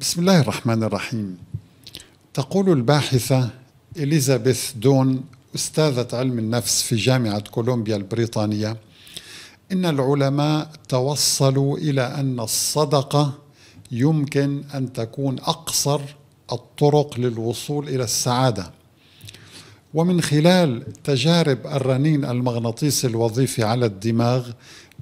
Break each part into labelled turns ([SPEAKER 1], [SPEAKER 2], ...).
[SPEAKER 1] بسم الله الرحمن الرحيم تقول الباحثة إليزابيث دون أستاذة علم النفس في جامعة كولومبيا البريطانية إن العلماء توصلوا إلى أن الصدقة يمكن أن تكون أقصر الطرق للوصول إلى السعادة ومن خلال تجارب الرنين المغناطيسي الوظيفي على الدماغ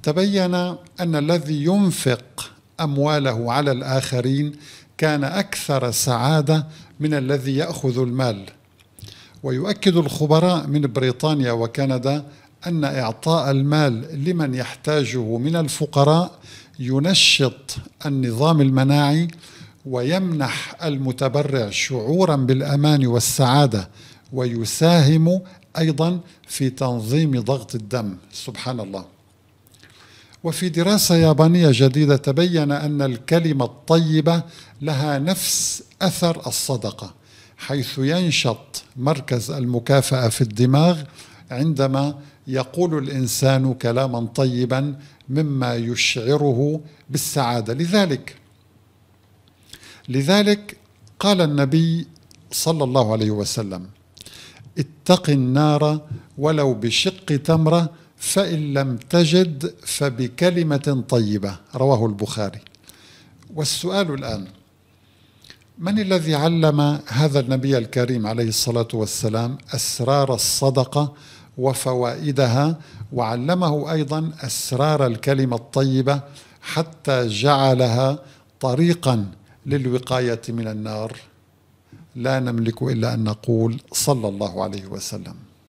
[SPEAKER 1] تبين أن الذي ينفق امواله على الاخرين كان اكثر سعاده من الذي ياخذ المال ويؤكد الخبراء من بريطانيا وكندا ان اعطاء المال لمن يحتاجه من الفقراء ينشط النظام المناعي ويمنح المتبرع شعورا بالامان والسعاده ويساهم ايضا في تنظيم ضغط الدم سبحان الله وفي دراسة يابانية جديدة تبين أن الكلمة الطيبة لها نفس أثر الصدقة حيث ينشط مركز المكافأة في الدماغ عندما يقول الإنسان كلاما طيبا مما يشعره بالسعادة لذلك لذلك قال النبي صلى الله عليه وسلم اتق النار ولو بشق تمره فإن لم تجد فبكلمة طيبة رواه البخاري والسؤال الآن من الذي علم هذا النبي الكريم عليه الصلاة والسلام أسرار الصدقة وفوائدها وعلمه أيضا أسرار الكلمة الطيبة حتى جعلها طريقا للوقاية من النار لا نملك إلا أن نقول صلى الله عليه وسلم